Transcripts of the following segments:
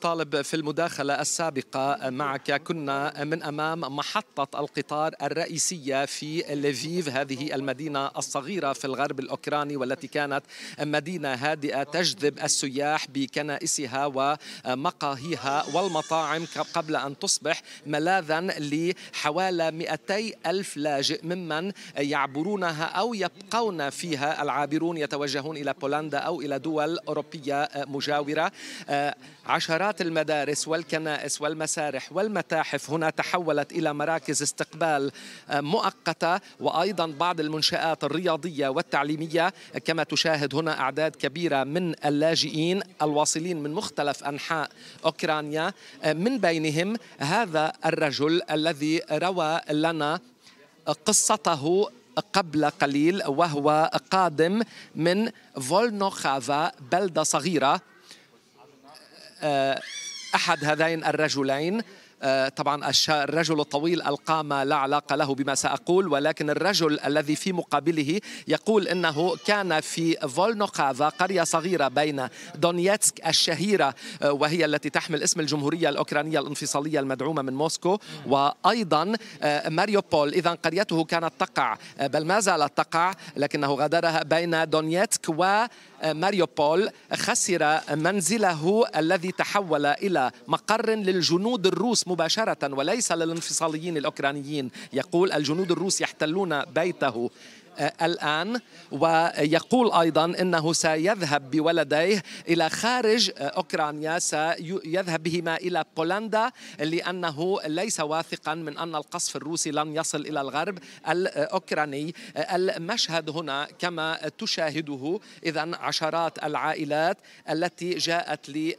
طالب في المداخلة السابقة معك كنا من أمام محطة القطار الرئيسية في لفيف هذه المدينة الصغيرة في الغرب الأوكراني والتي كانت مدينة هادئة تجذب السياح بكنائسها ومقاهيها والمطاعم قبل أن تصبح ملاذا لحوالي 200 ألف لاجئ ممن يعبرونها أو يبقون فيها العابرون يتوجهون إلى بولندا أو إلى دول أوروبية مجاورة عشر عقارات المدارس والكنائس والمسارح والمتاحف هنا تحولت إلى مراكز استقبال آه، مؤقتة وأيضا بعض المنشآت الرياضية والتعليمية كما تشاهد هنا أعداد كبيرة من اللاجئين الواصلين من مختلف أنحاء أوكرانيا آه، من بينهم هذا الرجل الذي روى لنا قصته قبل قليل وهو قادم من فولنوخافا بلدة صغيرة آه، احد هذين الرجلين آه، طبعا الرجل الطويل القامة لا علاقة له بما سأقول ولكن الرجل الذي في مقابله يقول أنه كان في فولنوكافا قرية صغيرة بين دونيتسك الشهيرة آه، وهي التي تحمل اسم الجمهورية الأوكرانية الانفصالية المدعومة من موسكو وأيضا آه، ماريوبول إذا قريته كانت تقع بل ما زالت تقع لكنه غادرها بين دونيتسك و ماريوبول خسر منزله الذي تحول إلى مقر للجنود الروس مباشرة وليس للانفصاليين الأوكرانيين يقول الجنود الروس يحتلون بيته آه، الآن ويقول أيضا أنه سيذهب بولديه إلى خارج آه، أوكرانيا سيذهب بهما إلى بولندا لأنه ليس واثقا من أن القصف الروسي لن يصل إلى الغرب الأوكراني آه، المشهد هنا كما تشاهده إذا عشرات العائلات التي جاءت لي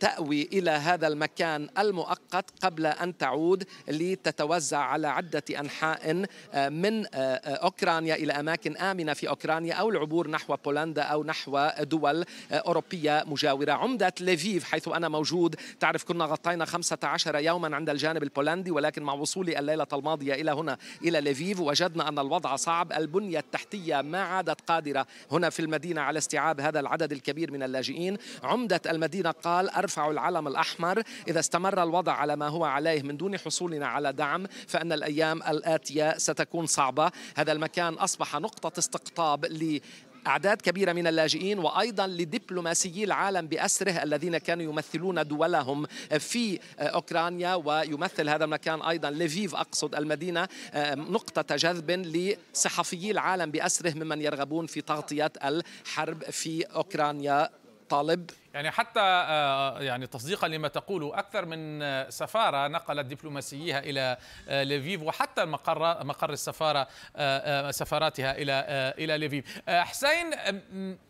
تأوي إلى هذا المكان المؤقت قبل أن تعود لتتوزع على عدة أنحاء آه، من آه، آه، أوكرانيا إلى أماكن آمنة في أوكرانيا أو العبور نحو بولندا أو نحو دول أوروبية مجاورة عمدة ليفيف حيث أنا موجود تعرف كنا غطينا 15 يوما عند الجانب البولندي ولكن مع وصولي الليلة الماضية إلى هنا إلى ليفيف وجدنا أن الوضع صعب البنية التحتية ما عادت قادرة هنا في المدينة على استيعاب هذا العدد الكبير من اللاجئين عمدة المدينة قال ارفعوا العلم الأحمر إذا استمر الوضع على ما هو عليه من دون حصولنا على دعم فإن الأيام الآتية ستكون صعبة هذا المكان أصبح نقطة استقطاب ل أعداد كبيرة من اللاجئين وأيضا لدبلوماسيي العالم بأسره الذين كانوا يمثلون دولهم في أوكرانيا ويمثل هذا المكان أيضا لفيف أقصد المدينة نقطة جذب لصحفيي العالم بأسره ممن يرغبون في تغطية الحرب في أوكرانيا طالب يعني حتى آه، يعني تصديقا لما تقوله اكثر من سفاره نقلت دبلوماسيها الى آه، ليفيف وحتى المقر مقر السفاره آه، سفاراتها الى الى ليفيف حسين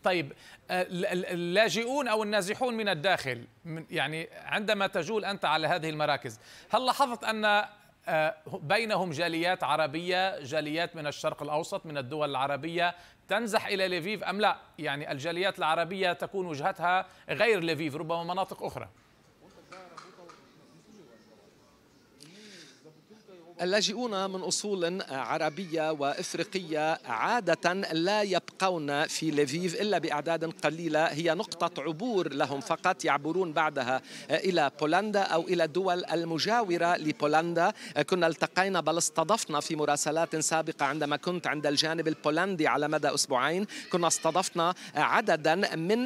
طيب اللاجئون او النازحون من الداخل يعني عندما تجول انت على هذه المراكز هل لاحظت ان آه، بينهم جاليات عربية جاليات من الشرق الأوسط من الدول العربية تنزح إلى ليفيف أم لا يعني الجاليات العربية تكون وجهتها غير ليفيف ربما مناطق أخرى اللاجئون من أصول عربية وإفريقية عادة لا يبقون في ليفيف إلا بأعداد قليلة هي نقطة عبور لهم فقط يعبرون بعدها إلى بولندا أو إلى الدول المجاورة لبولندا كنا التقينا بل استضفنا في مراسلات سابقة عندما كنت عند الجانب البولندي على مدى أسبوعين كنا استضفنا عددا من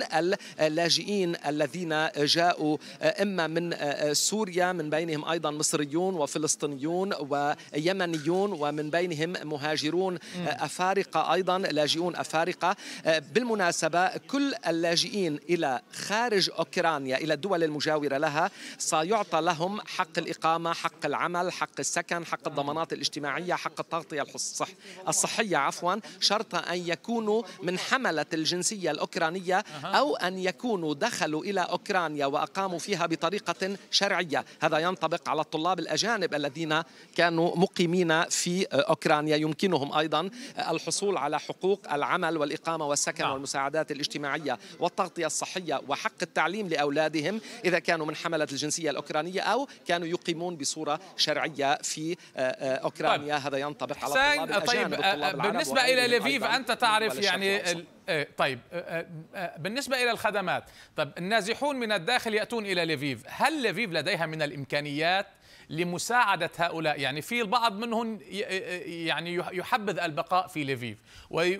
اللاجئين الذين جاءوا إما من سوريا من بينهم أيضا مصريون وفلسطينيون و ويمنيون ومن بينهم مهاجرون آه، أفارقة أيضا لاجئون أفارقة آه، بالمناسبة كل اللاجئين إلى خارج أوكرانيا إلى الدول المجاورة لها سيعطى لهم حق الإقامة حق العمل حق السكن حق الضمانات الاجتماعية حق التغطية الصح الصحية عفوا شرط أن يكونوا من حملة الجنسية الأوكرانية أو أن يكونوا دخلوا إلى أوكرانيا وأقاموا فيها بطريقة شرعية هذا ينطبق على الطلاب الأجانب الذين كانوا كانوا مقيمين في آه، أوكرانيا يمكنهم أيضا آه، الحصول على حقوق العمل والإقامة والسكن نعم. والمساعدات الاجتماعية والتغطية الصحية وحق التعليم لأولادهم إذا كانوا من حملة الجنسية الأوكرانية أو كانوا يقيمون بصورة شرعية في آه، أوكرانيا طيب. هذا ينطبق على طلاب الأجانب طيب بالنسبة إلى ليفيف أنت تعرف يعني طيب بالنسبة إلى الخدمات طب النازحون من الداخل يأتون إلى ليفيف هل ليفيف لديها من الإمكانيات لمساعدة هؤلاء يعني في البعض منهم يعني يحبذ البقاء في ليفيف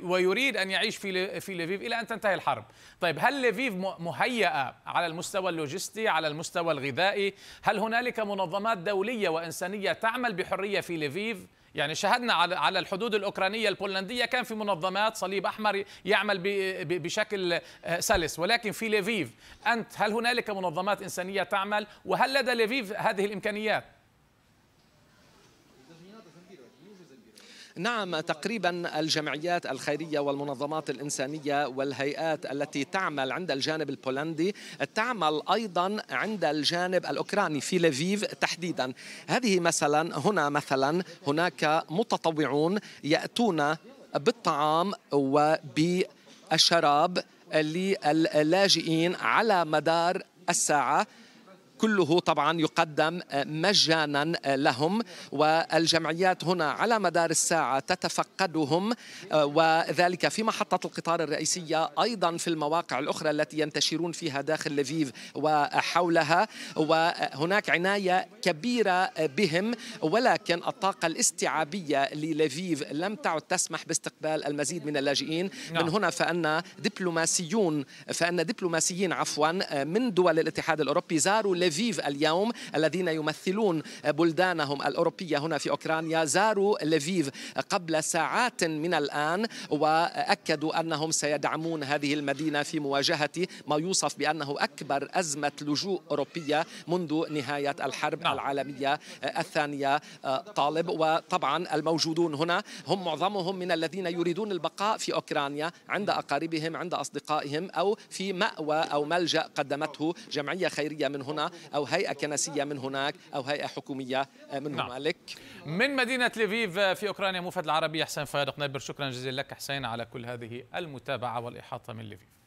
ويريد أن يعيش في في ليفيف إلى أن تنتهي الحرب طيب هل ليفيف مهيئة على المستوى اللوجستي على المستوى الغذائي هل هنالك منظمات دولية وإنسانية تعمل بحرية في ليفيف يعني شهدنا على الحدود الأوكرانية البولندية كان في منظمات صليب أحمر يعمل بشكل آه، سلس ولكن في ليفيف أنت هل هنالك منظمات إنسانية تعمل وهل لدى ليفيف هذه الإمكانيات؟ نعم تقريبا الجمعيات الخيرية والمنظمات الإنسانية والهيئات التي تعمل عند الجانب البولندي تعمل أيضا عند الجانب الأوكراني في لفيف تحديدا هذه مثلا هنا مثلا هناك متطوعون يأتون بالطعام وبالشراب للاجئين على مدار الساعة كله طبعا يقدم مجانا لهم والجمعيات هنا على مدار الساعة تتفقدهم وذلك في محطة القطار الرئيسية أيضا في المواقع الأخرى التي ينتشرون فيها داخل لفيف وحولها وهناك عناية كبيرة بهم ولكن الطاقة الاستيعابية للفيف لم تعد تسمح باستقبال المزيد من اللاجئين نعم. من هنا فأن دبلوماسيون فأن دبلوماسيين عفوا من دول الاتحاد الأوروبي زاروا لفيف لفيف اليوم الذين يمثلون بلدانهم الأوروبية هنا في أوكرانيا زاروا لفيف قبل ساعات من الآن وأكدوا أنهم سيدعمون هذه المدينة في مواجهة ما يوصف بأنه أكبر أزمة لجوء أوروبية منذ نهاية الحرب العالمية الثانية طالب وطبعا الموجودون هنا هم معظمهم من الذين يريدون البقاء في أوكرانيا عند أقاربهم عند أصدقائهم أو في مأوى أو ملجأ قدمته جمعية خيرية من هنا أو هيئة كنسية من هناك أو هيئة حكومية آه، من نعم. من مدينة ليفيف آه، في أوكرانيا موفد العربي حسين فيادق نابر شكرا جزيلا لك حسين على كل هذه المتابعة والإحاطة من ليفيف